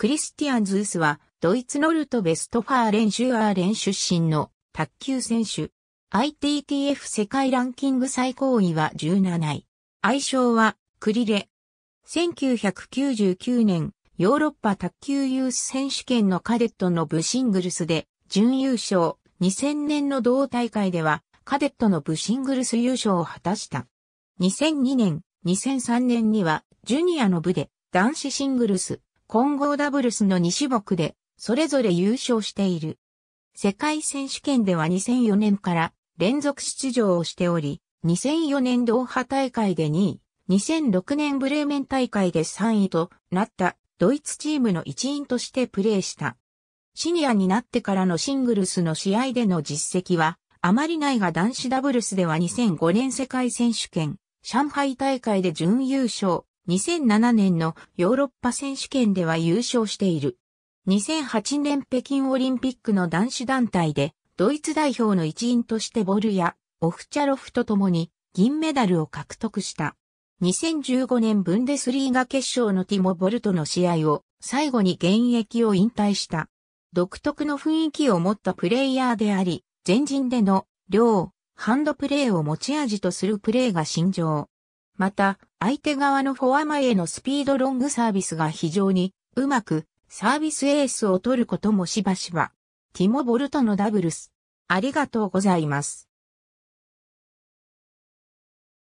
クリスティアン・ズースは、ドイツノルト・ベストファーレン・シュアーレン出身の卓球選手。ITTF 世界ランキング最高位は17位。愛称は、クリレ。1999年、ヨーロッパ卓球ユース選手権のカデットの部シングルスで、準優勝。2000年の同大会では、カデットの部シングルス優勝を果たした。2002年、2003年には、ジュニアの部で、男子シングルス、混合ダブルスの2種目で、それぞれ優勝している。世界選手権では2004年から連続出場をしており、2004年ドーハ大会で2位、2006年ブレーメン大会で3位となったドイツチームの一員としてプレーした。シニアになってからのシングルスの試合での実績はあまりないが男子ダブルスでは2005年世界選手権、上海大会で準優勝、2007年のヨーロッパ選手権では優勝している。2008年北京オリンピックの男子団体で、ドイツ代表の一員としてボルやオフチャロフと共に銀メダルを獲得した。2015年ブンデスリーガ決勝のティモ・ボルトの試合を最後に現役を引退した。独特の雰囲気を持ったプレイヤーであり、前人での両ハンドプレーを持ち味とするプレーが心情。また、相手側のフォア前へのスピードロングサービスが非常にうまくサービスエースを取ることもしばしば。ティモ・ボルトのダブルス。ありがとうございます。